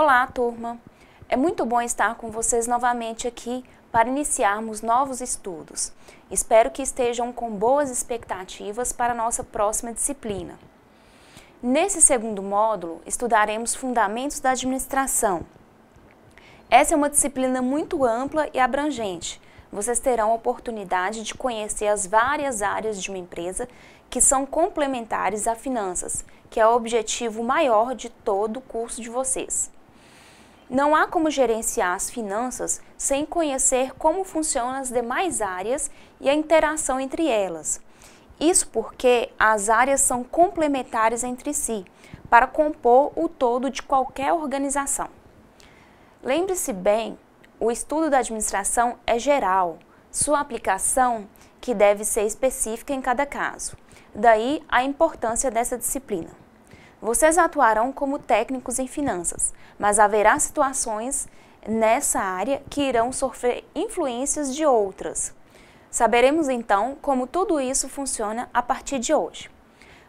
Olá, turma! É muito bom estar com vocês novamente aqui para iniciarmos novos estudos. Espero que estejam com boas expectativas para a nossa próxima disciplina. Nesse segundo módulo, estudaremos Fundamentos da Administração. Essa é uma disciplina muito ampla e abrangente. Vocês terão a oportunidade de conhecer as várias áreas de uma empresa que são complementares a finanças, que é o objetivo maior de todo o curso de vocês. Não há como gerenciar as finanças sem conhecer como funcionam as demais áreas e a interação entre elas. Isso porque as áreas são complementares entre si, para compor o todo de qualquer organização. Lembre-se bem, o estudo da administração é geral, sua aplicação que deve ser específica em cada caso. Daí a importância dessa disciplina. Vocês atuarão como técnicos em finanças, mas haverá situações nessa área que irão sofrer influências de outras. Saberemos então como tudo isso funciona a partir de hoje.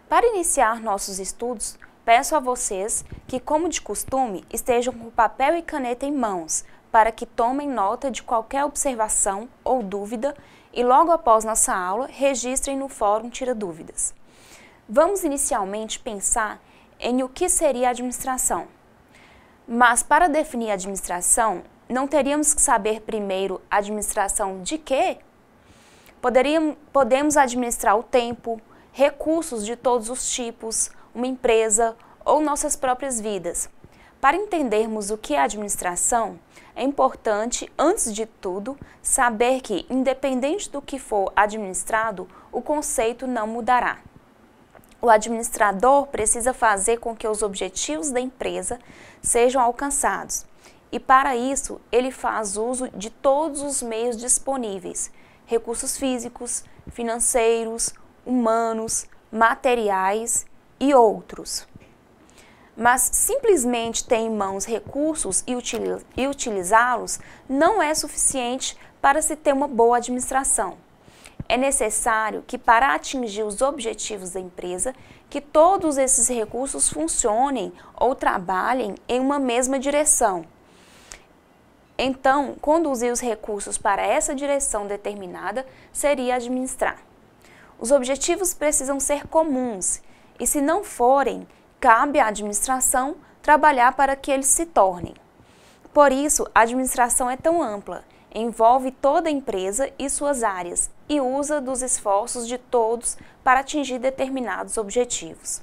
Para iniciar nossos estudos, peço a vocês que, como de costume, estejam com papel e caneta em mãos para que tomem nota de qualquer observação ou dúvida e, logo após nossa aula, registrem no Fórum Tira Dúvidas. Vamos inicialmente pensar em o que seria administração. Mas para definir administração, não teríamos que saber primeiro administração de quê? Poderíamos, podemos administrar o tempo, recursos de todos os tipos, uma empresa ou nossas próprias vidas. Para entendermos o que é administração, é importante, antes de tudo, saber que, independente do que for administrado, o conceito não mudará o administrador precisa fazer com que os objetivos da empresa sejam alcançados. E para isso, ele faz uso de todos os meios disponíveis: recursos físicos, financeiros, humanos, materiais e outros. Mas simplesmente ter em mãos recursos e utilizá-los não é suficiente para se ter uma boa administração é necessário que para atingir os objetivos da empresa, que todos esses recursos funcionem ou trabalhem em uma mesma direção. Então, conduzir os recursos para essa direção determinada seria administrar. Os objetivos precisam ser comuns e, se não forem, cabe à administração trabalhar para que eles se tornem. Por isso, a administração é tão ampla, envolve toda a empresa e suas áreas, e usa dos esforços de todos para atingir determinados objetivos.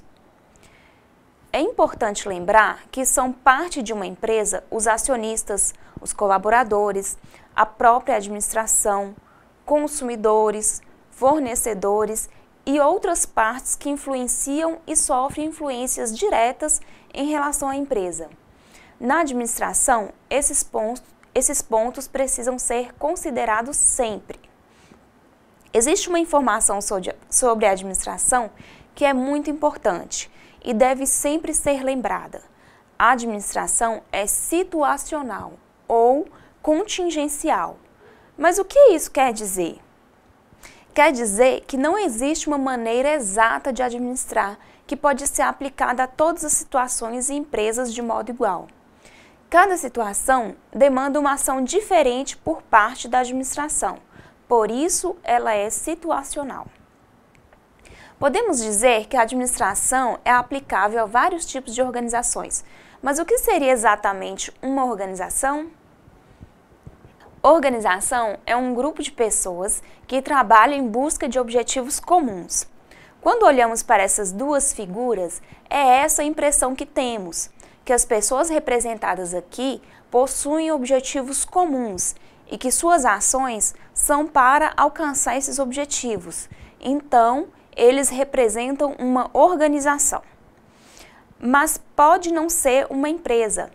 É importante lembrar que são parte de uma empresa os acionistas, os colaboradores, a própria administração, consumidores, fornecedores e outras partes que influenciam e sofrem influências diretas em relação à empresa. Na administração, esses pontos, esses pontos precisam ser considerados sempre, Existe uma informação sobre a administração que é muito importante e deve sempre ser lembrada. A administração é situacional ou contingencial. Mas o que isso quer dizer? Quer dizer que não existe uma maneira exata de administrar que pode ser aplicada a todas as situações e empresas de modo igual. Cada situação demanda uma ação diferente por parte da administração por isso ela é situacional. Podemos dizer que a administração é aplicável a vários tipos de organizações, mas o que seria exatamente uma organização? Organização é um grupo de pessoas que trabalham em busca de objetivos comuns. Quando olhamos para essas duas figuras, é essa a impressão que temos, que as pessoas representadas aqui possuem objetivos comuns e que suas ações são para alcançar esses objetivos. Então, eles representam uma organização. Mas pode não ser uma empresa.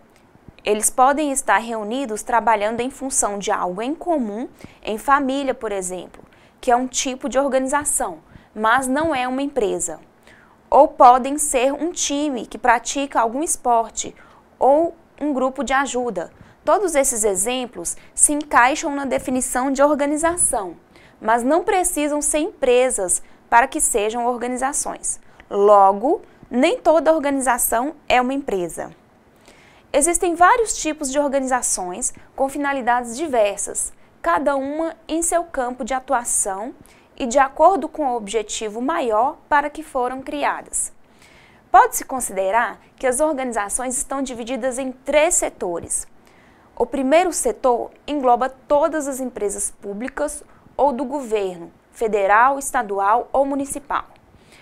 Eles podem estar reunidos trabalhando em função de algo em comum, em família, por exemplo, que é um tipo de organização, mas não é uma empresa. Ou podem ser um time que pratica algum esporte ou um grupo de ajuda, Todos esses exemplos se encaixam na definição de organização, mas não precisam ser empresas para que sejam organizações. Logo, nem toda organização é uma empresa. Existem vários tipos de organizações com finalidades diversas, cada uma em seu campo de atuação e de acordo com o objetivo maior para que foram criadas. Pode-se considerar que as organizações estão divididas em três setores: o primeiro setor engloba todas as empresas públicas ou do governo, federal, estadual ou municipal.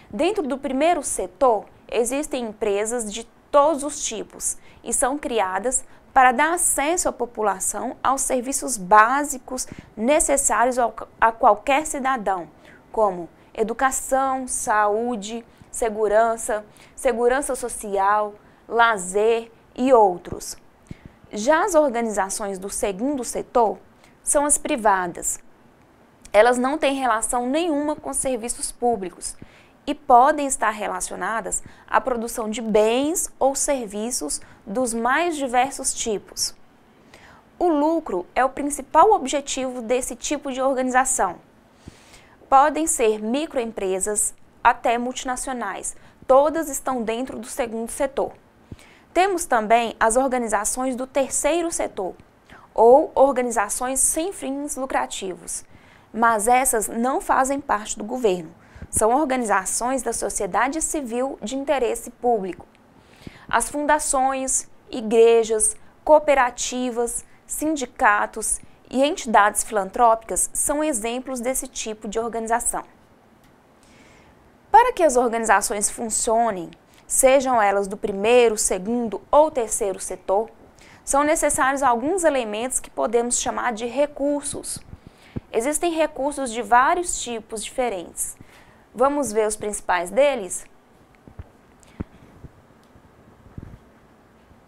Dentro do primeiro setor, existem empresas de todos os tipos e são criadas para dar acesso à população aos serviços básicos necessários a qualquer cidadão, como educação, saúde, segurança, segurança social, lazer e outros. Já as organizações do segundo setor são as privadas. Elas não têm relação nenhuma com serviços públicos e podem estar relacionadas à produção de bens ou serviços dos mais diversos tipos. O lucro é o principal objetivo desse tipo de organização. Podem ser microempresas até multinacionais, todas estão dentro do segundo setor. Temos também as organizações do terceiro setor, ou organizações sem fins lucrativos, mas essas não fazem parte do governo, são organizações da sociedade civil de interesse público. As fundações, igrejas, cooperativas, sindicatos e entidades filantrópicas são exemplos desse tipo de organização. Para que as organizações funcionem, sejam elas do primeiro, segundo ou terceiro setor, são necessários alguns elementos que podemos chamar de recursos. Existem recursos de vários tipos diferentes. Vamos ver os principais deles?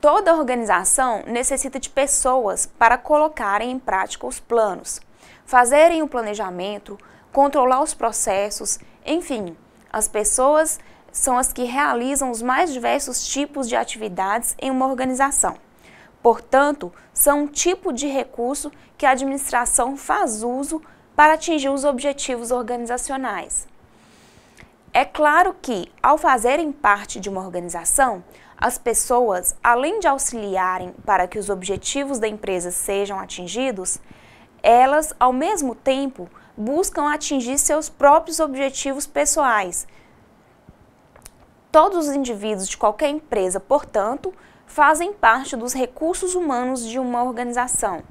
Toda organização necessita de pessoas para colocarem em prática os planos, fazerem o planejamento, controlar os processos, enfim, as pessoas são as que realizam os mais diversos tipos de atividades em uma organização. Portanto, são um tipo de recurso que a administração faz uso para atingir os objetivos organizacionais. É claro que, ao fazerem parte de uma organização, as pessoas, além de auxiliarem para que os objetivos da empresa sejam atingidos, elas, ao mesmo tempo, buscam atingir seus próprios objetivos pessoais Todos os indivíduos de qualquer empresa, portanto, fazem parte dos recursos humanos de uma organização.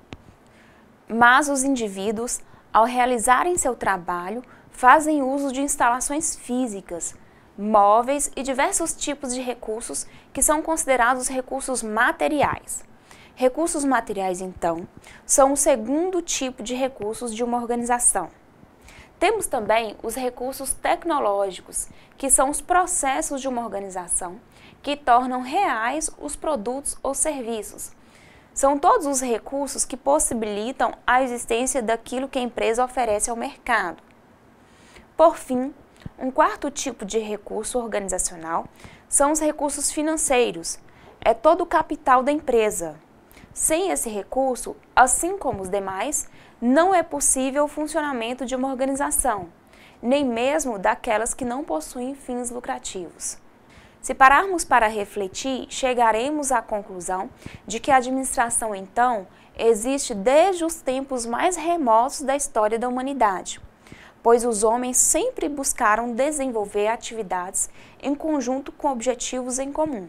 Mas os indivíduos, ao realizarem seu trabalho, fazem uso de instalações físicas, móveis e diversos tipos de recursos que são considerados recursos materiais. Recursos materiais, então, são o segundo tipo de recursos de uma organização. Temos também os recursos tecnológicos, que são os processos de uma organização que tornam reais os produtos ou serviços. São todos os recursos que possibilitam a existência daquilo que a empresa oferece ao mercado. Por fim, um quarto tipo de recurso organizacional são os recursos financeiros. É todo o capital da empresa. Sem esse recurso, assim como os demais, não é possível o funcionamento de uma organização, nem mesmo daquelas que não possuem fins lucrativos. Se pararmos para refletir, chegaremos à conclusão de que a administração, então, existe desde os tempos mais remotos da história da humanidade, pois os homens sempre buscaram desenvolver atividades em conjunto com objetivos em comum.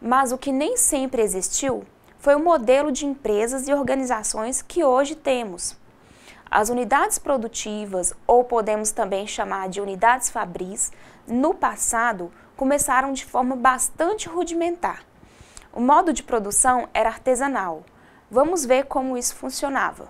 Mas o que nem sempre existiu foi o modelo de empresas e organizações que hoje temos. As unidades produtivas, ou podemos também chamar de unidades fabris, no passado começaram de forma bastante rudimentar. O modo de produção era artesanal. Vamos ver como isso funcionava.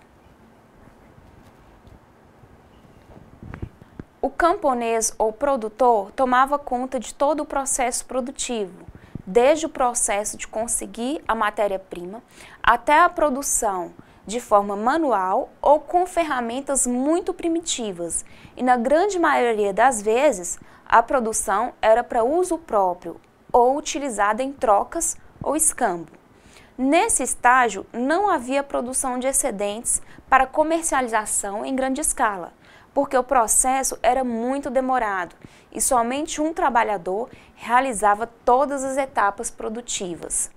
O camponês ou produtor tomava conta de todo o processo produtivo, desde o processo de conseguir a matéria-prima até a produção de forma manual ou com ferramentas muito primitivas, e na grande maioria das vezes a produção era para uso próprio ou utilizada em trocas ou escambo. Nesse estágio, não havia produção de excedentes para comercialização em grande escala, porque o processo era muito demorado e somente um trabalhador realizava todas as etapas produtivas.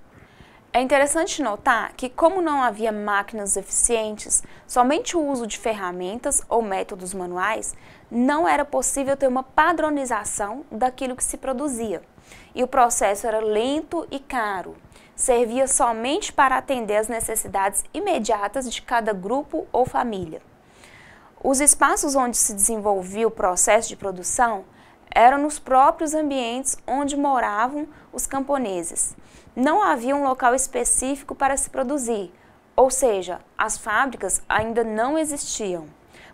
É interessante notar que, como não havia máquinas eficientes, somente o uso de ferramentas ou métodos manuais, não era possível ter uma padronização daquilo que se produzia. E o processo era lento e caro. Servia somente para atender as necessidades imediatas de cada grupo ou família. Os espaços onde se desenvolvia o processo de produção eram nos próprios ambientes onde moravam os camponeses. Não havia um local específico para se produzir, ou seja, as fábricas ainda não existiam.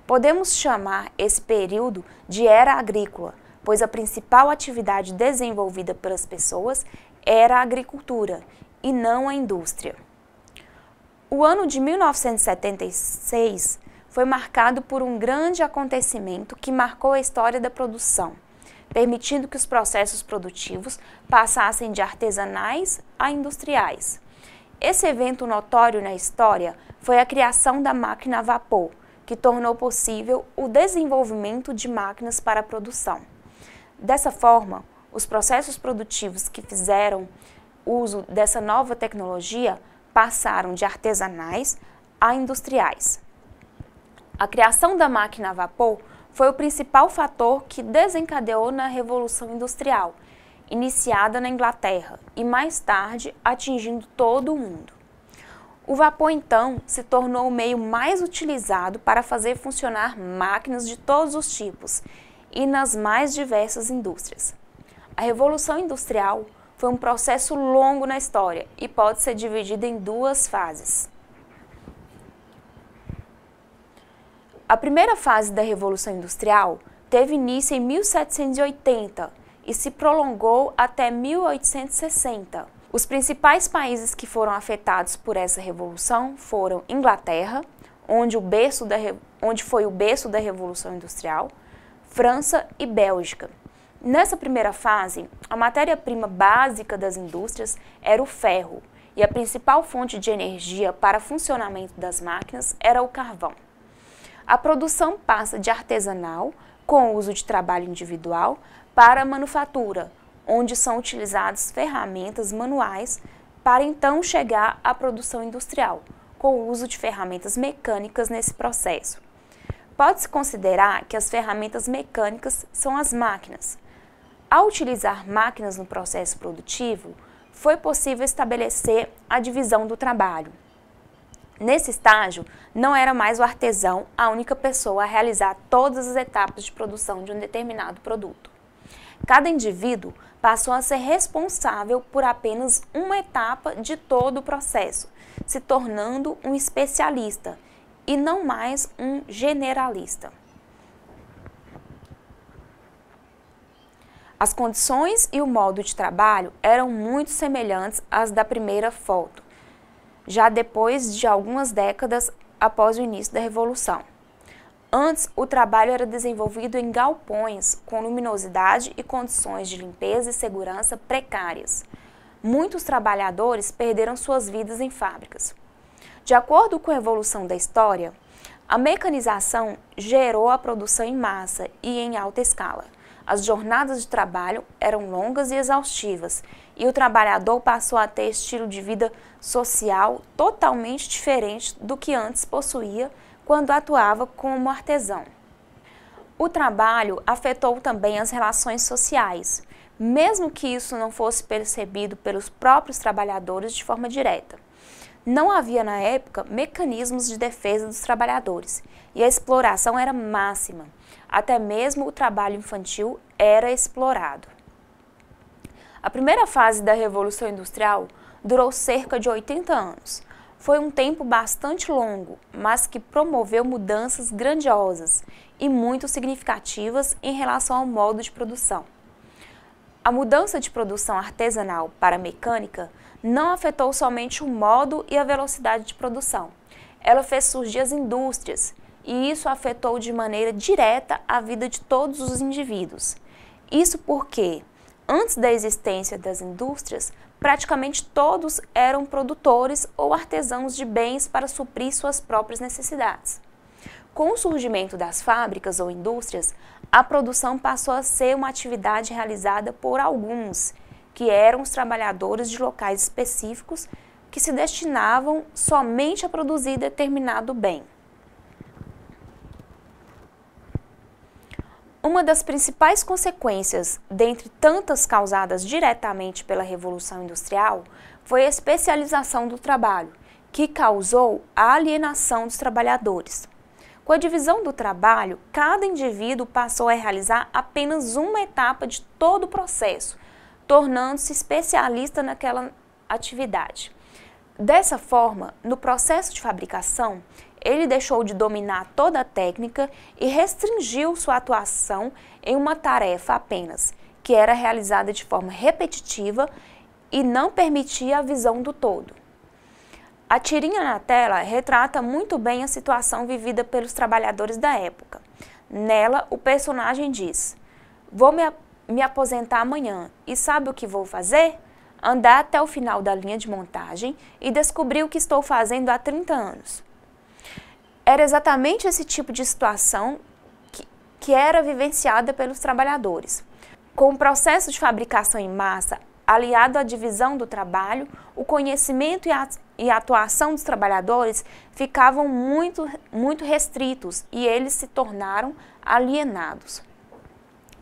Podemos chamar esse período de era agrícola, pois a principal atividade desenvolvida pelas pessoas era a agricultura e não a indústria. O ano de 1976 foi marcado por um grande acontecimento que marcou a história da produção permitindo que os processos produtivos passassem de artesanais a industriais. Esse evento notório na história foi a criação da máquina a vapor, que tornou possível o desenvolvimento de máquinas para a produção. Dessa forma, os processos produtivos que fizeram uso dessa nova tecnologia passaram de artesanais a industriais. A criação da máquina a vapor foi o principal fator que desencadeou na Revolução Industrial, iniciada na Inglaterra e mais tarde atingindo todo o mundo. O vapor então se tornou o meio mais utilizado para fazer funcionar máquinas de todos os tipos e nas mais diversas indústrias. A Revolução Industrial foi um processo longo na história e pode ser dividido em duas fases. A primeira fase da Revolução Industrial teve início em 1780 e se prolongou até 1860. Os principais países que foram afetados por essa revolução foram Inglaterra, onde, o berço da, onde foi o berço da Revolução Industrial, França e Bélgica. Nessa primeira fase, a matéria-prima básica das indústrias era o ferro, e a principal fonte de energia para funcionamento das máquinas era o carvão a produção passa de artesanal, com uso de trabalho individual, para a manufatura, onde são utilizadas ferramentas manuais para então chegar à produção industrial, com o uso de ferramentas mecânicas nesse processo. Pode-se considerar que as ferramentas mecânicas são as máquinas. Ao utilizar máquinas no processo produtivo, foi possível estabelecer a divisão do trabalho. Nesse estágio, não era mais o artesão a única pessoa a realizar todas as etapas de produção de um determinado produto. Cada indivíduo passou a ser responsável por apenas uma etapa de todo o processo, se tornando um especialista e não mais um generalista. As condições e o modo de trabalho eram muito semelhantes às da primeira foto já depois de algumas décadas após o início da Revolução. Antes, o trabalho era desenvolvido em galpões, com luminosidade e condições de limpeza e segurança precárias. Muitos trabalhadores perderam suas vidas em fábricas. De acordo com a evolução da história, a mecanização gerou a produção em massa e em alta escala. As jornadas de trabalho eram longas e exaustivas, e o trabalhador passou a ter estilo de vida social totalmente diferente do que antes possuía quando atuava como artesão. O trabalho afetou também as relações sociais, mesmo que isso não fosse percebido pelos próprios trabalhadores de forma direta. Não havia na época mecanismos de defesa dos trabalhadores e a exploração era máxima. Até mesmo o trabalho infantil era explorado. A primeira fase da Revolução Industrial durou cerca de 80 anos. Foi um tempo bastante longo, mas que promoveu mudanças grandiosas e muito significativas em relação ao modo de produção. A mudança de produção artesanal para mecânica não afetou somente o modo e a velocidade de produção. Ela fez surgir as indústrias, e isso afetou de maneira direta a vida de todos os indivíduos. Isso porque, antes da existência das indústrias, praticamente todos eram produtores ou artesãos de bens para suprir suas próprias necessidades. Com o surgimento das fábricas ou indústrias, a produção passou a ser uma atividade realizada por alguns, que eram os trabalhadores de locais específicos que se destinavam somente a produzir determinado bem. Uma das principais consequências, dentre tantas causadas diretamente pela Revolução Industrial, foi a especialização do trabalho, que causou a alienação dos trabalhadores. Com a divisão do trabalho, cada indivíduo passou a realizar apenas uma etapa de todo o processo, tornando-se especialista naquela atividade. Dessa forma, no processo de fabricação, ele deixou de dominar toda a técnica e restringiu sua atuação em uma tarefa apenas, que era realizada de forma repetitiva e não permitia a visão do todo. A tirinha na tela retrata muito bem a situação vivida pelos trabalhadores da época. Nela, o personagem diz: Vou me, me aposentar amanhã e sabe o que vou fazer? Andar até o final da linha de montagem e descobrir o que estou fazendo há 30 anos era exatamente esse tipo de situação que, que era vivenciada pelos trabalhadores. Com o processo de fabricação em massa, aliado à divisão do trabalho, o conhecimento e a, e a atuação dos trabalhadores ficavam muito, muito restritos e eles se tornaram alienados.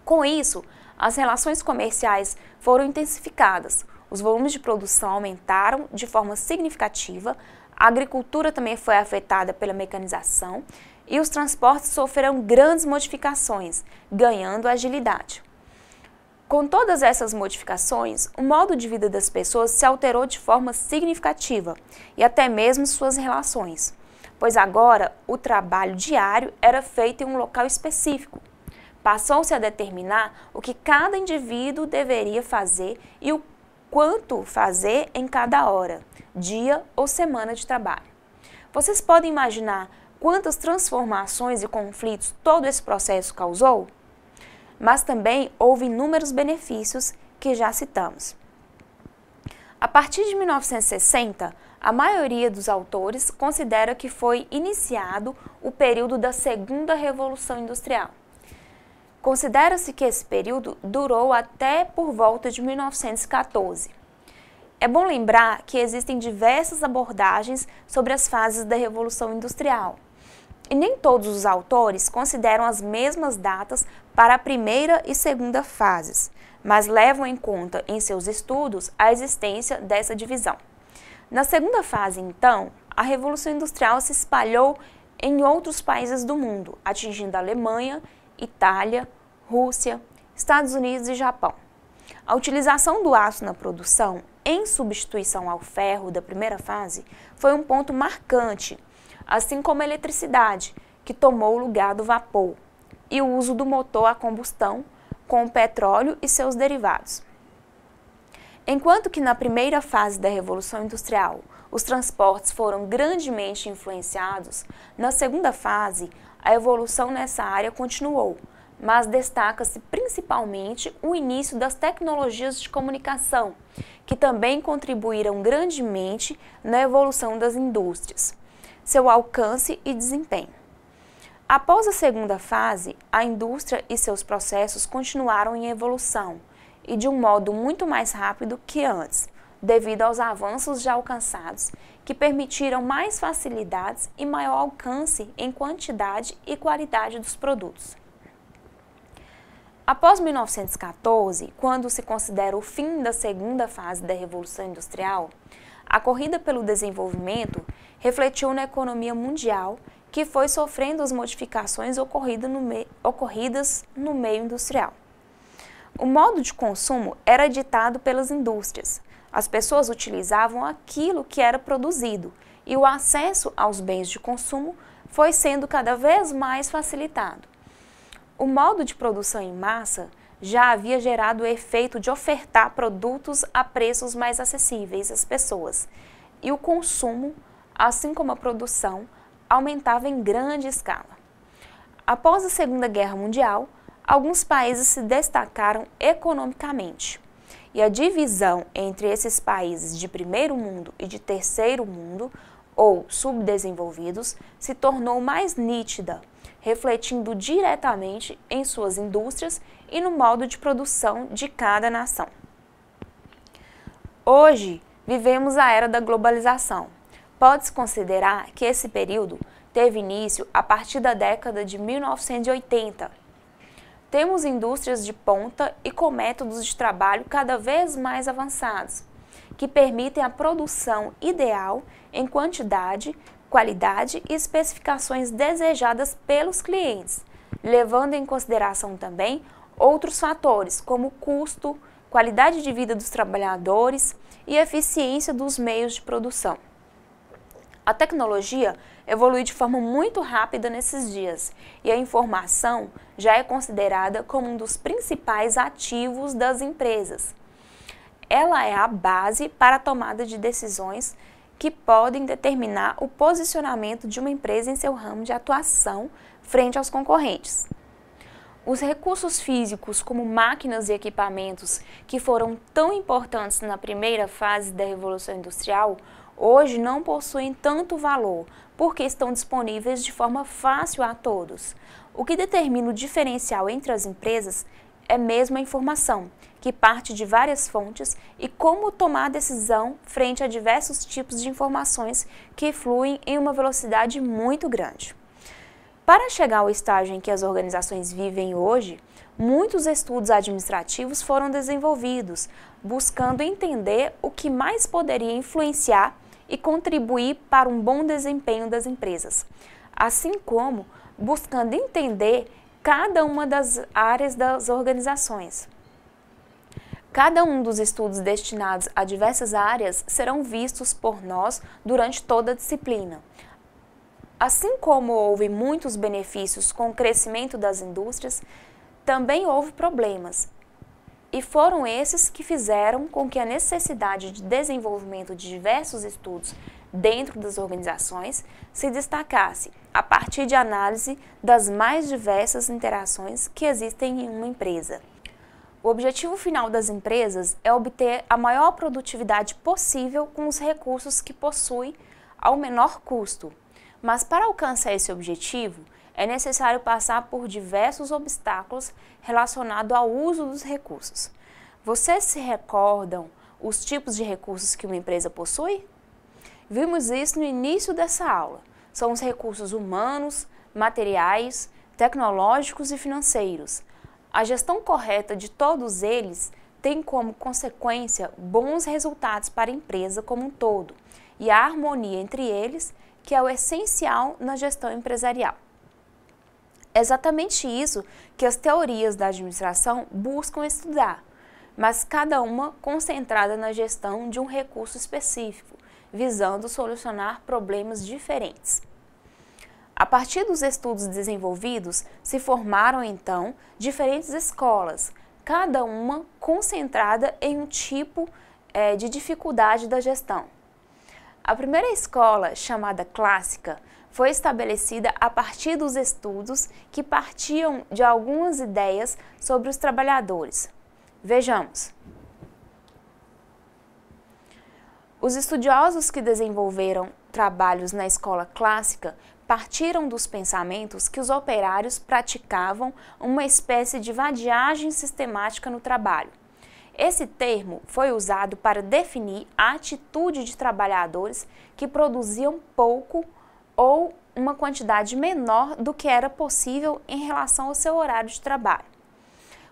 Com isso, as relações comerciais foram intensificadas, os volumes de produção aumentaram de forma significativa, a agricultura também foi afetada pela mecanização e os transportes sofreram grandes modificações, ganhando agilidade. Com todas essas modificações, o modo de vida das pessoas se alterou de forma significativa e até mesmo suas relações, pois agora o trabalho diário era feito em um local específico. Passou-se a determinar o que cada indivíduo deveria fazer e o quanto fazer em cada hora dia ou semana de trabalho. Vocês podem imaginar quantas transformações e conflitos todo esse processo causou? Mas também houve inúmeros benefícios que já citamos. A partir de 1960, a maioria dos autores considera que foi iniciado o período da Segunda Revolução Industrial. Considera-se que esse período durou até por volta de 1914. É bom lembrar que existem diversas abordagens sobre as fases da Revolução Industrial. E nem todos os autores consideram as mesmas datas para a primeira e segunda fases, mas levam em conta em seus estudos a existência dessa divisão. Na segunda fase, então, a Revolução Industrial se espalhou em outros países do mundo, atingindo a Alemanha, Itália, Rússia, Estados Unidos e Japão. A utilização do aço na produção em substituição ao ferro da primeira fase foi um ponto marcante, assim como a eletricidade, que tomou o lugar do vapor, e o uso do motor a combustão com o petróleo e seus derivados. Enquanto que na primeira fase da Revolução Industrial os transportes foram grandemente influenciados, na segunda fase a evolução nessa área continuou, mas destaca-se principalmente o início das tecnologias de comunicação, que também contribuíram grandemente na evolução das indústrias, seu alcance e desempenho. Após a segunda fase, a indústria e seus processos continuaram em evolução e de um modo muito mais rápido que antes, devido aos avanços já alcançados, que permitiram mais facilidades e maior alcance em quantidade e qualidade dos produtos. Após 1914, quando se considera o fim da segunda fase da Revolução Industrial, a corrida pelo desenvolvimento refletiu na economia mundial, que foi sofrendo as modificações ocorridas no, ocorridas no meio industrial. O modo de consumo era ditado pelas indústrias. As pessoas utilizavam aquilo que era produzido e o acesso aos bens de consumo foi sendo cada vez mais facilitado. O modo de produção em massa já havia gerado o efeito de ofertar produtos a preços mais acessíveis às pessoas, e o consumo, assim como a produção, aumentava em grande escala. Após a Segunda Guerra Mundial, alguns países se destacaram economicamente. E a divisão entre esses países de primeiro mundo e de terceiro mundo, ou subdesenvolvidos, se tornou mais nítida refletindo diretamente em suas indústrias e no modo de produção de cada nação. Hoje, vivemos a era da globalização. Pode-se considerar que esse período teve início a partir da década de 1980. Temos indústrias de ponta e com métodos de trabalho cada vez mais avançados, que permitem a produção ideal em quantidade qualidade e especificações desejadas pelos clientes, levando em consideração também outros fatores como custo, qualidade de vida dos trabalhadores e eficiência dos meios de produção. A tecnologia evolui de forma muito rápida nesses dias e a informação já é considerada como um dos principais ativos das empresas. Ela é a base para a tomada de decisões que podem determinar o posicionamento de uma empresa em seu ramo de atuação frente aos concorrentes. Os recursos físicos, como máquinas e equipamentos, que foram tão importantes na primeira fase da Revolução Industrial, hoje não possuem tanto valor, porque estão disponíveis de forma fácil a todos. O que determina o diferencial entre as empresas é mesmo a informação, que parte de várias fontes, e como tomar decisão frente a diversos tipos de informações que fluem em uma velocidade muito grande. Para chegar ao estágio em que as organizações vivem hoje, muitos estudos administrativos foram desenvolvidos, buscando entender o que mais poderia influenciar e contribuir para um bom desempenho das empresas, assim como buscando entender cada uma das áreas das organizações. Cada um dos estudos destinados a diversas áreas serão vistos por nós durante toda a disciplina. Assim como houve muitos benefícios com o crescimento das indústrias, também houve problemas. E foram esses que fizeram com que a necessidade de desenvolvimento de diversos estudos dentro das organizações se destacasse a partir de análise das mais diversas interações que existem em uma empresa. O objetivo final das empresas é obter a maior produtividade possível com os recursos que possui ao menor custo. Mas para alcançar esse objetivo, é necessário passar por diversos obstáculos relacionados ao uso dos recursos. Vocês se recordam os tipos de recursos que uma empresa possui? Vimos isso no início dessa aula. São os recursos humanos, materiais, tecnológicos e financeiros. A gestão correta de todos eles tem como consequência bons resultados para a empresa como um todo e a harmonia entre eles, que é o essencial na gestão empresarial. É exatamente isso que as teorias da administração buscam estudar, mas cada uma concentrada na gestão de um recurso específico, visando solucionar problemas diferentes. A partir dos estudos desenvolvidos, se formaram então diferentes escolas, cada uma concentrada em um tipo é, de dificuldade da gestão. A primeira escola, chamada clássica, foi estabelecida a partir dos estudos que partiam de algumas ideias sobre os trabalhadores. Vejamos. Os estudiosos que desenvolveram trabalhos na escola clássica partiram dos pensamentos que os operários praticavam uma espécie de vadiagem sistemática no trabalho. Esse termo foi usado para definir a atitude de trabalhadores que produziam pouco ou uma quantidade menor do que era possível em relação ao seu horário de trabalho.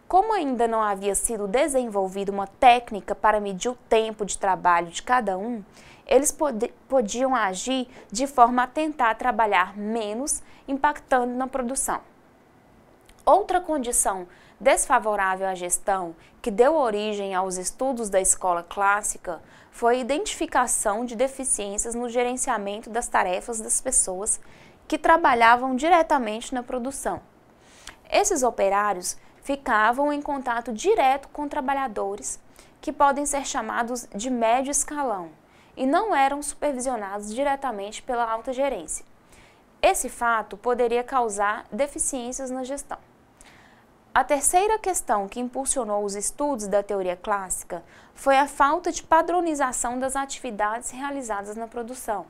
Como ainda não havia sido desenvolvida uma técnica para medir o tempo de trabalho de cada um, eles pod podiam agir de forma a tentar trabalhar menos, impactando na produção. Outra condição desfavorável à gestão, que deu origem aos estudos da escola clássica, foi a identificação de deficiências no gerenciamento das tarefas das pessoas que trabalhavam diretamente na produção. Esses operários ficavam em contato direto com trabalhadores, que podem ser chamados de médio escalão, e não eram supervisionados diretamente pela alta gerência. Esse fato poderia causar deficiências na gestão. A terceira questão que impulsionou os estudos da teoria clássica foi a falta de padronização das atividades realizadas na produção.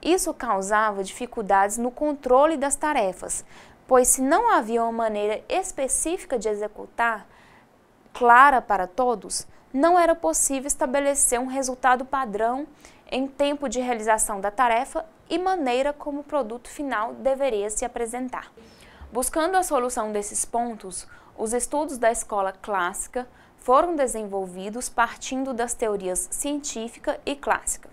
Isso causava dificuldades no controle das tarefas, pois se não havia uma maneira específica de executar, clara para todos, não era possível estabelecer um resultado padrão em tempo de realização da tarefa e maneira como o produto final deveria se apresentar. Buscando a solução desses pontos, os estudos da escola clássica foram desenvolvidos partindo das teorias científica e clássica.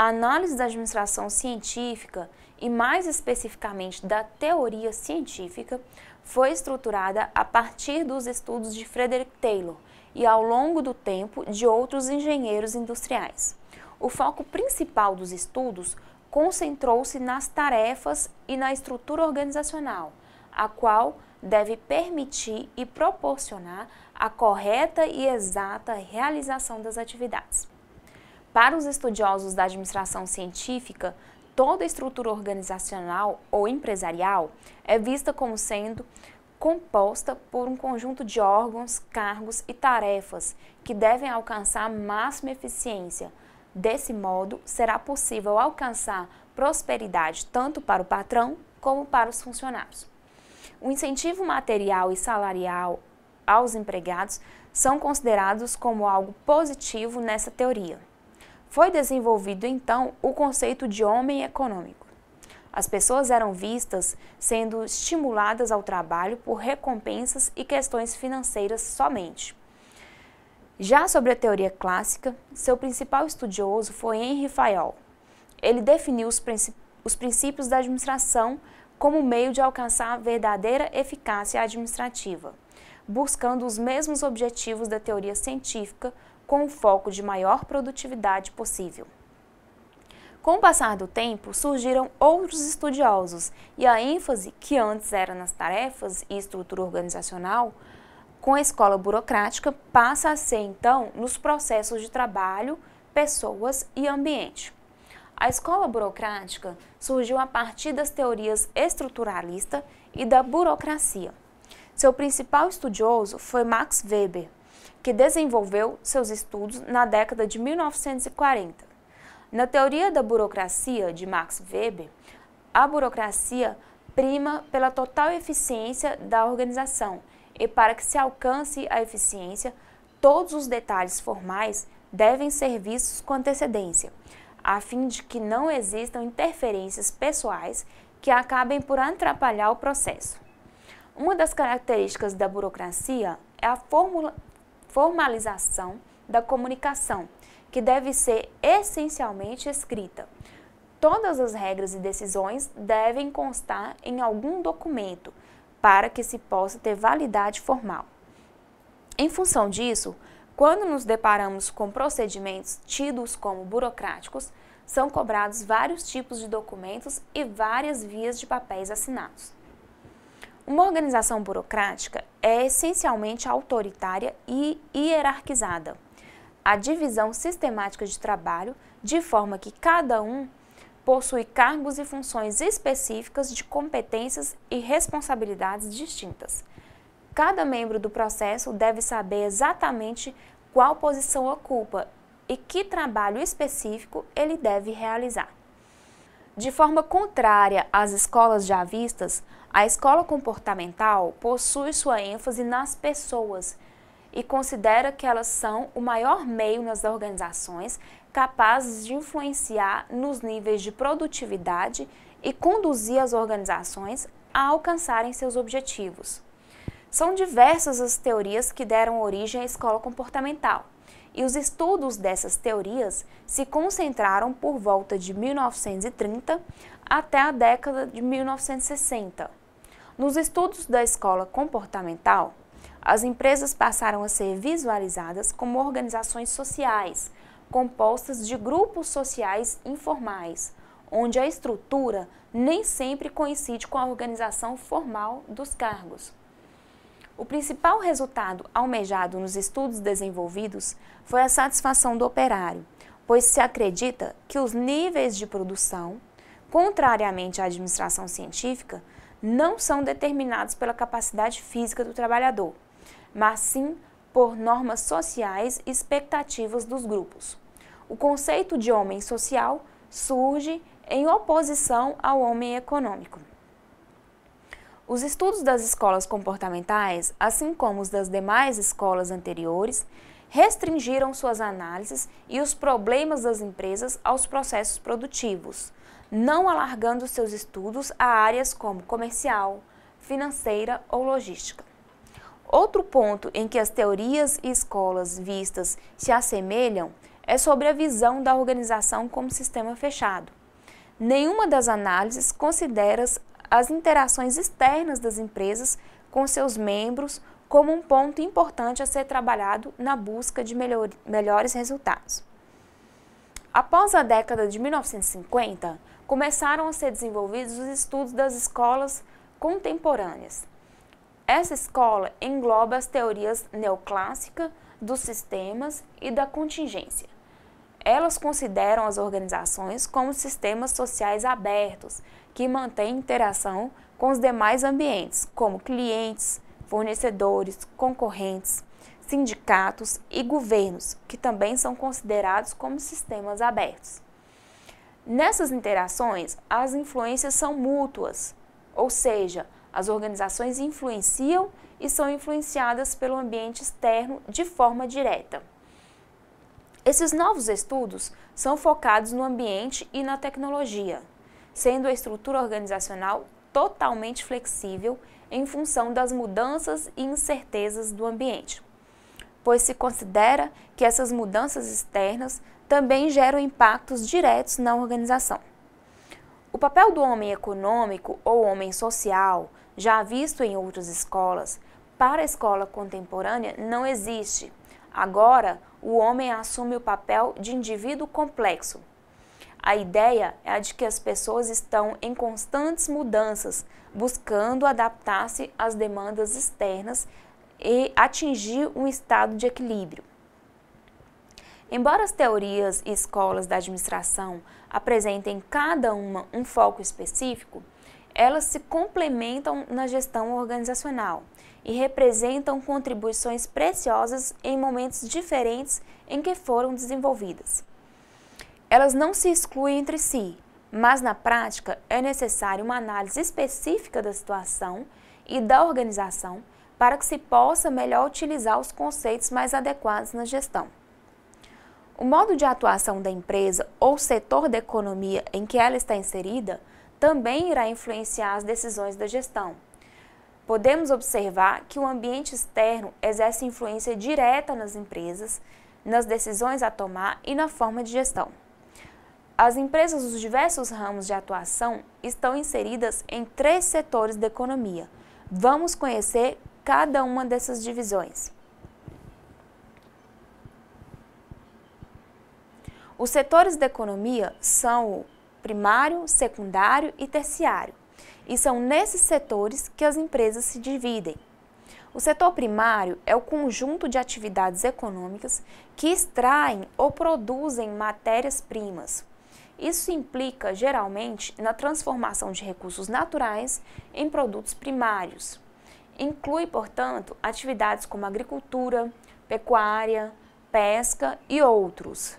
A análise da administração científica, e mais especificamente da teoria científica, foi estruturada a partir dos estudos de Frederick Taylor e, ao longo do tempo, de outros engenheiros industriais. O foco principal dos estudos concentrou-se nas tarefas e na estrutura organizacional, a qual deve permitir e proporcionar a correta e exata realização das atividades. Para os estudiosos da administração científica, toda estrutura organizacional ou empresarial é vista como sendo composta por um conjunto de órgãos, cargos e tarefas que devem alcançar a máxima eficiência. Desse modo, será possível alcançar prosperidade tanto para o patrão como para os funcionários. O incentivo material e salarial aos empregados são considerados como algo positivo nessa teoria. Foi desenvolvido então o conceito de homem econômico. As pessoas eram vistas sendo estimuladas ao trabalho por recompensas e questões financeiras somente. Já sobre a teoria clássica, seu principal estudioso foi Henri Fayol. Ele definiu os, os princípios da administração como meio de alcançar verdadeira eficácia administrativa, buscando os mesmos objetivos da teoria científica, com o foco de maior produtividade possível. Com o passar do tempo, surgiram outros estudiosos e a ênfase que antes era nas tarefas e estrutura organizacional, com a escola burocrática, passa a ser então nos processos de trabalho, pessoas e ambiente. A escola burocrática surgiu a partir das teorias estruturalista e da burocracia. Seu principal estudioso foi Max Weber, que desenvolveu seus estudos na década de 1940. Na teoria da burocracia de Max Weber, a burocracia prima pela total eficiência da organização e para que se alcance a eficiência, todos os detalhes formais devem ser vistos com antecedência, a fim de que não existam interferências pessoais que acabem por atrapalhar o processo. Uma das características da burocracia é a formalização da comunicação, que deve ser essencialmente escrita. Todas as regras e decisões devem constar em algum documento para que se possa ter validade formal. Em função disso, quando nos deparamos com procedimentos tidos como burocráticos, são cobrados vários tipos de documentos e várias vias de papéis assinados. Uma organização burocrática é essencialmente autoritária e hierarquizada. A divisão sistemática de trabalho, de forma que cada um possui cargos e funções específicas de competências e responsabilidades distintas. Cada membro do processo deve saber exatamente qual posição ocupa e que trabalho específico ele deve realizar. De forma contrária às escolas já vistas, a escola comportamental possui sua ênfase nas pessoas e considera que elas são o maior meio nas organizações capazes de influenciar nos níveis de produtividade e conduzir as organizações a alcançarem seus objetivos. São diversas as teorias que deram origem à escola comportamental, e os estudos dessas teorias se concentraram por volta de 1930 até a década de 1960. Nos estudos da escola comportamental, as empresas passaram a ser visualizadas como organizações sociais, compostas de grupos sociais informais, onde a estrutura nem sempre coincide com a organização formal dos cargos. O principal resultado almejado nos estudos desenvolvidos foi a satisfação do operário, pois se acredita que os níveis de produção, contrariamente à administração científica, não são determinados pela capacidade física do trabalhador, mas sim por normas sociais e expectativas dos grupos. O conceito de homem social surge em oposição ao homem econômico. Os estudos das escolas comportamentais, assim como os das demais escolas anteriores, restringiram suas análises e os problemas das empresas aos processos produtivos, não alargando seus estudos a áreas como comercial, financeira ou logística. Outro ponto em que as teorias e escolas vistas se assemelham é sobre a visão da organização como sistema fechado. Nenhuma das análises considera as interações externas das empresas com seus membros como um ponto importante a ser trabalhado na busca de melhores resultados. Após a década de 1950, começaram a ser desenvolvidos os estudos das escolas contemporâneas. Essa escola engloba as teorias neoclássica dos sistemas e da contingência. Elas consideram as organizações como sistemas sociais abertos, que mantêm interação com os demais ambientes, como clientes, fornecedores, concorrentes, sindicatos e governos, que também são considerados como sistemas abertos. Nessas interações, as influências são mútuas, ou seja, as organizações influenciam e são influenciadas pelo ambiente externo de forma direta. Esses novos estudos são focados no ambiente e na tecnologia, sendo a estrutura organizacional totalmente flexível em função das mudanças e incertezas do ambiente, pois se considera que essas mudanças externas também geram impactos diretos na organização. O papel do homem econômico ou homem social, já visto em outras escolas, para a escola contemporânea não existe. Agora, o homem assume o papel de indivíduo complexo. A ideia é a de que as pessoas estão em constantes mudanças, buscando adaptar-se às demandas externas e atingir um estado de equilíbrio. Embora as teorias e escolas da administração apresentem cada uma um foco específico, elas se complementam na gestão organizacional e representam contribuições preciosas em momentos diferentes em que foram desenvolvidas. Elas não se excluem entre si, mas na prática é necessária uma análise específica da situação e da organização para que se possa melhor utilizar os conceitos mais adequados na gestão. O modo de atuação da empresa ou setor da economia em que ela está inserida também irá influenciar as decisões da gestão. Podemos observar que o ambiente externo exerce influência direta nas empresas, nas decisões a tomar e na forma de gestão. As empresas dos diversos ramos de atuação estão inseridas em três setores da economia. Vamos conhecer cada uma dessas divisões. Os setores da economia são o primário, secundário e terciário, e são nesses setores que as empresas se dividem. O setor primário é o conjunto de atividades econômicas que extraem ou produzem matérias-primas. Isso implica, geralmente, na transformação de recursos naturais em produtos primários. Inclui, portanto, atividades como agricultura, pecuária, pesca e outros.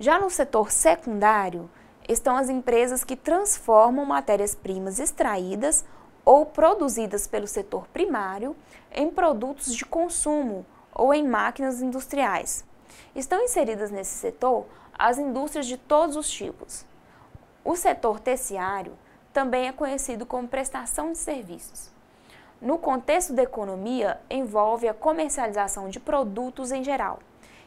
Já no setor secundário, estão as empresas que transformam matérias-primas extraídas ou produzidas pelo setor primário em produtos de consumo ou em máquinas industriais. Estão inseridas nesse setor as indústrias de todos os tipos. O setor terciário também é conhecido como prestação de serviços. No contexto da economia, envolve a comercialização de produtos em geral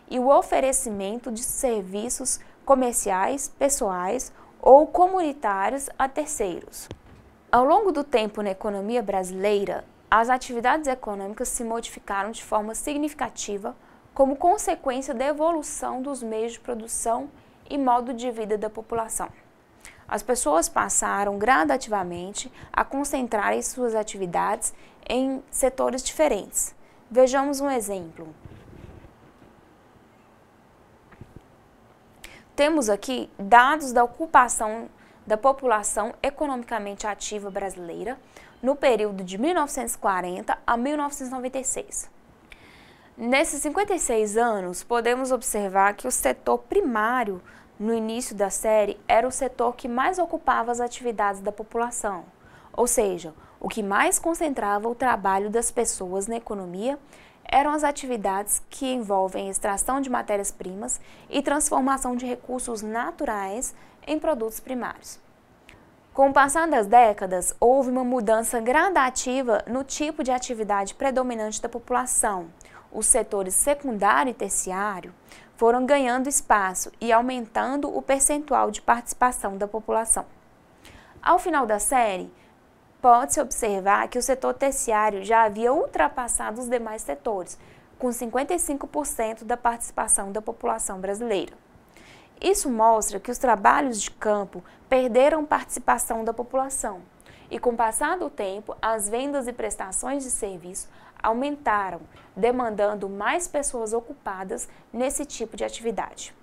e o oferecimento de serviços comerciais, pessoais ou comunitários a terceiros. Ao longo do tempo na economia brasileira, as atividades econômicas se modificaram de forma significativa como consequência da evolução dos meios de produção e modo de vida da população. As pessoas passaram gradativamente a concentrar suas atividades em setores diferentes. Vejamos um exemplo. temos aqui dados da ocupação da população economicamente ativa brasileira no período de 1940 a 1996. Nesses 56 anos, podemos observar que o setor primário, no início da série, era o setor que mais ocupava as atividades da população, ou seja, o que mais concentrava o trabalho das pessoas na economia eram as atividades que envolvem extração de matérias-primas e transformação de recursos naturais em produtos primários. Com o passar das décadas, houve uma mudança gradativa no tipo de atividade predominante da população. Os setores secundário e terciário foram ganhando espaço e aumentando o percentual de participação da população. Ao final da série, pode-se observar que o setor terciário já havia ultrapassado os demais setores, com 55% da participação da população brasileira. Isso mostra que os trabalhos de campo perderam participação da população e, com o passar do tempo, as vendas e prestações de serviço aumentaram, demandando mais pessoas ocupadas nesse tipo de atividade.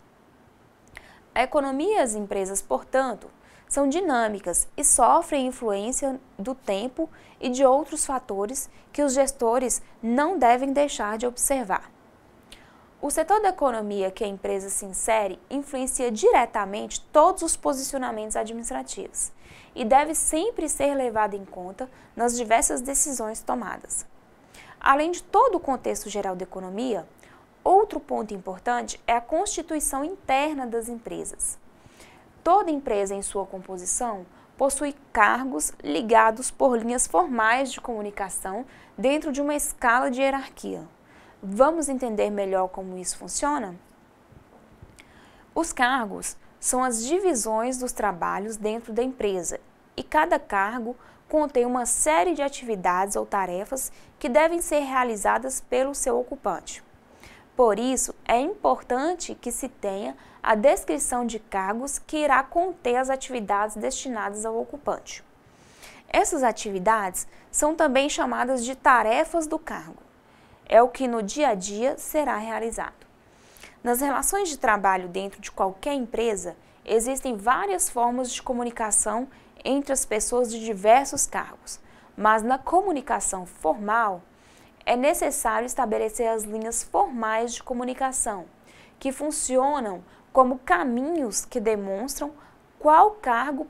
A economia e as empresas, portanto, são dinâmicas e sofrem influência do tempo e de outros fatores que os gestores não devem deixar de observar. O setor da economia que a empresa se insere influencia diretamente todos os posicionamentos administrativos e deve sempre ser levado em conta nas diversas decisões tomadas. Além de todo o contexto geral da economia, outro ponto importante é a constituição interna das empresas. Toda empresa em sua composição possui cargos ligados por linhas formais de comunicação dentro de uma escala de hierarquia. Vamos entender melhor como isso funciona? Os cargos são as divisões dos trabalhos dentro da empresa e cada cargo contém uma série de atividades ou tarefas que devem ser realizadas pelo seu ocupante. Por isso, é importante que se tenha a descrição de cargos que irá conter as atividades destinadas ao ocupante. Essas atividades são também chamadas de tarefas do cargo. É o que no dia a dia será realizado. Nas relações de trabalho dentro de qualquer empresa, existem várias formas de comunicação entre as pessoas de diversos cargos, mas na comunicação formal, é necessário estabelecer as linhas formais de comunicação, que funcionam como caminhos que demonstram qual cargo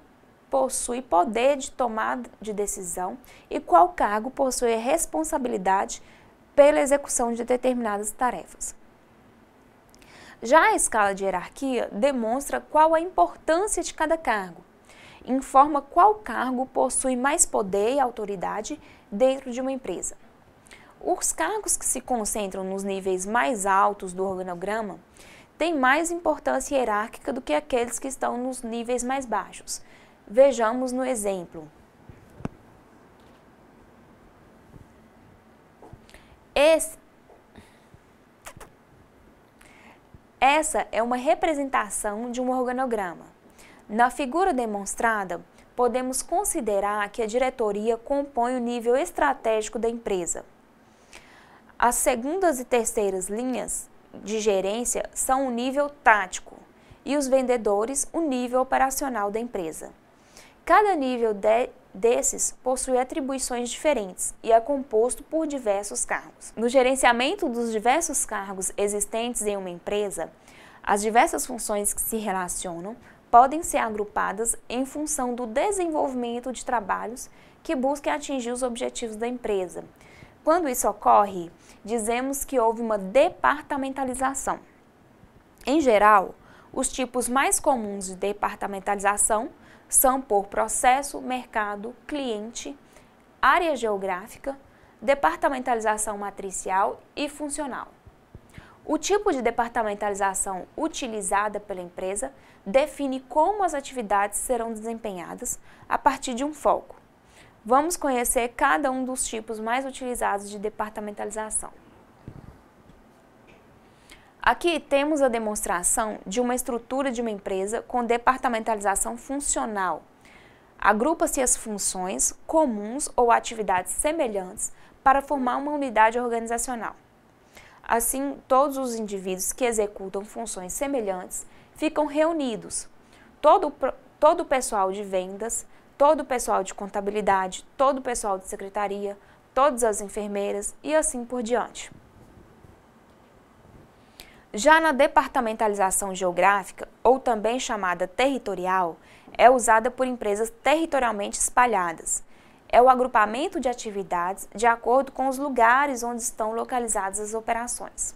possui poder de tomada de decisão e qual cargo possui responsabilidade pela execução de determinadas tarefas. Já a escala de hierarquia demonstra qual a importância de cada cargo, informa qual cargo possui mais poder e autoridade dentro de uma empresa. Os cargos que se concentram nos níveis mais altos do organograma têm mais importância hierárquica do que aqueles que estão nos níveis mais baixos. Vejamos no exemplo. Esse, essa é uma representação de um organograma. Na figura demonstrada, podemos considerar que a diretoria compõe o nível estratégico da empresa. As segundas e terceiras linhas de gerência são o nível tático e os vendedores o nível operacional da empresa. Cada nível de, desses possui atribuições diferentes e é composto por diversos cargos. No gerenciamento dos diversos cargos existentes em uma empresa, as diversas funções que se relacionam podem ser agrupadas em função do desenvolvimento de trabalhos que busquem atingir os objetivos da empresa, quando isso ocorre, dizemos que houve uma departamentalização. Em geral, os tipos mais comuns de departamentalização são por processo, mercado, cliente, área geográfica, departamentalização matricial e funcional. O tipo de departamentalização utilizada pela empresa define como as atividades serão desempenhadas a partir de um foco. Vamos conhecer cada um dos tipos mais utilizados de departamentalização. Aqui temos a demonstração de uma estrutura de uma empresa com departamentalização funcional. Agrupa-se as funções comuns ou atividades semelhantes para formar uma unidade organizacional. Assim, todos os indivíduos que executam funções semelhantes ficam reunidos. Todo, todo o pessoal de vendas, todo o pessoal de contabilidade, todo o pessoal de secretaria, todas as enfermeiras e assim por diante. Já na departamentalização geográfica, ou também chamada territorial, é usada por empresas territorialmente espalhadas. É o agrupamento de atividades de acordo com os lugares onde estão localizadas as operações.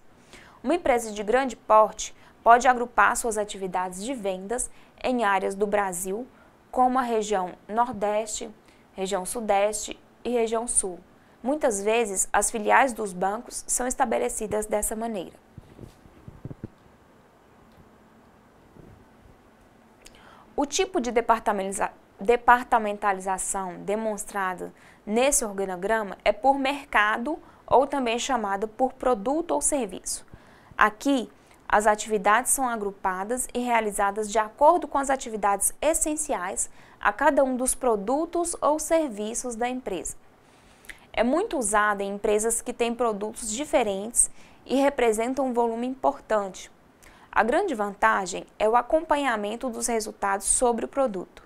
Uma empresa de grande porte pode agrupar suas atividades de vendas em áreas do Brasil, como a região Nordeste, região Sudeste e região Sul. Muitas vezes, as filiais dos bancos são estabelecidas dessa maneira. O tipo de departamentalização demonstrada nesse organograma é por mercado ou também chamado por produto ou serviço. Aqui, as atividades são agrupadas e realizadas de acordo com as atividades essenciais a cada um dos produtos ou serviços da empresa. É muito usada em empresas que têm produtos diferentes e representam um volume importante. A grande vantagem é o acompanhamento dos resultados sobre o produto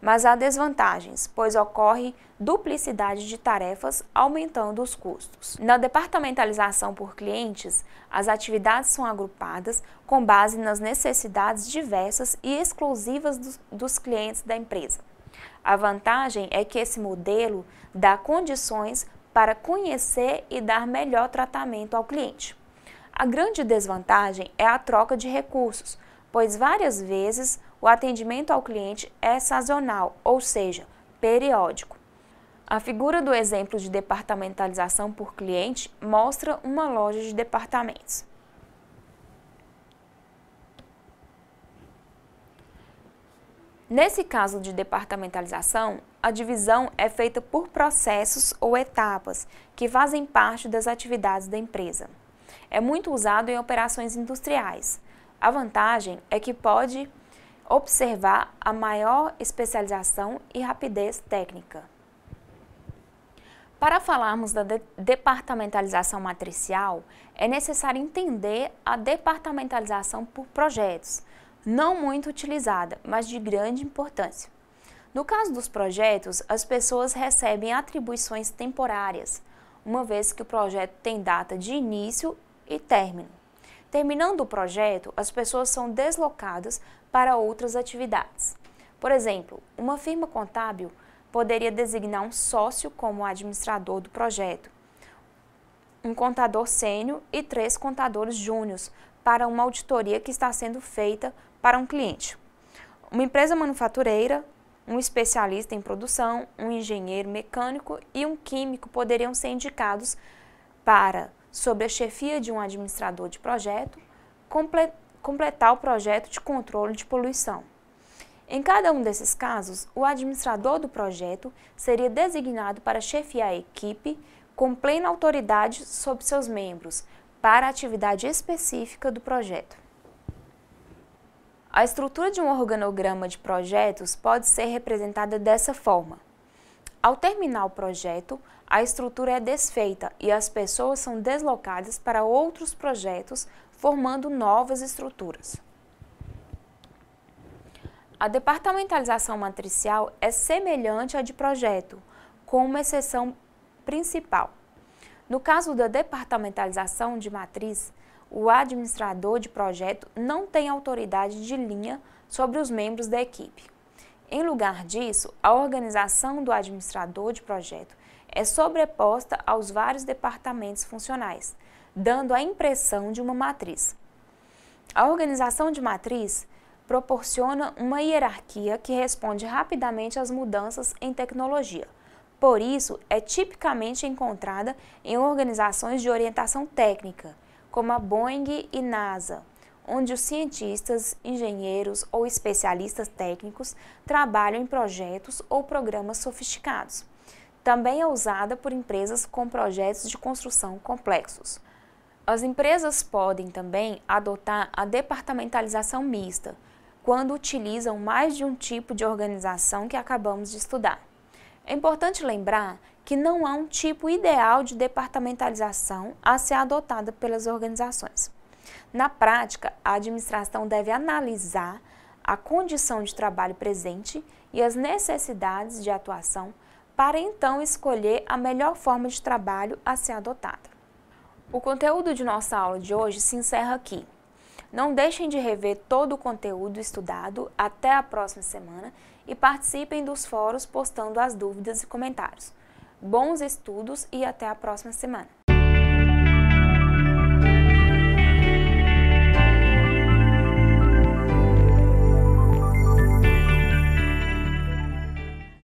mas há desvantagens, pois ocorre duplicidade de tarefas, aumentando os custos. Na departamentalização por clientes, as atividades são agrupadas com base nas necessidades diversas e exclusivas dos, dos clientes da empresa. A vantagem é que esse modelo dá condições para conhecer e dar melhor tratamento ao cliente. A grande desvantagem é a troca de recursos, pois várias vezes o atendimento ao cliente é sazonal, ou seja, periódico. A figura do exemplo de departamentalização por cliente mostra uma loja de departamentos. Nesse caso de departamentalização, a divisão é feita por processos ou etapas que fazem parte das atividades da empresa. É muito usado em operações industriais. A vantagem é que pode observar a maior especialização e rapidez técnica. Para falarmos da de departamentalização matricial, é necessário entender a departamentalização por projetos, não muito utilizada, mas de grande importância. No caso dos projetos, as pessoas recebem atribuições temporárias, uma vez que o projeto tem data de início e término. Terminando o projeto, as pessoas são deslocadas para outras atividades. Por exemplo, uma firma contábil poderia designar um sócio como administrador do projeto, um contador sênior e três contadores júniores para uma auditoria que está sendo feita para um cliente. Uma empresa manufatureira, um especialista em produção, um engenheiro mecânico e um químico poderiam ser indicados para sobre a chefia de um administrador de projeto, completar o projeto de controle de poluição. Em cada um desses casos, o administrador do projeto seria designado para chefiar a equipe com plena autoridade sobre seus membros, para a atividade específica do projeto. A estrutura de um organograma de projetos pode ser representada dessa forma. Ao terminar o projeto, a estrutura é desfeita e as pessoas são deslocadas para outros projetos, formando novas estruturas. A departamentalização matricial é semelhante à de projeto, com uma exceção principal. No caso da departamentalização de matriz, o administrador de projeto não tem autoridade de linha sobre os membros da equipe. Em lugar disso, a organização do administrador de projeto é sobreposta aos vários departamentos funcionais, dando a impressão de uma matriz. A organização de matriz proporciona uma hierarquia que responde rapidamente às mudanças em tecnologia. Por isso, é tipicamente encontrada em organizações de orientação técnica, como a Boeing e NASA, onde os cientistas, engenheiros ou especialistas técnicos trabalham em projetos ou programas sofisticados. Também é usada por empresas com projetos de construção complexos. As empresas podem também adotar a departamentalização mista, quando utilizam mais de um tipo de organização que acabamos de estudar. É importante lembrar que não há um tipo ideal de departamentalização a ser adotada pelas organizações. Na prática, a administração deve analisar a condição de trabalho presente e as necessidades de atuação para então escolher a melhor forma de trabalho a ser adotada. O conteúdo de nossa aula de hoje se encerra aqui. Não deixem de rever todo o conteúdo estudado até a próxima semana e participem dos fóruns postando as dúvidas e comentários. Bons estudos e até a próxima semana!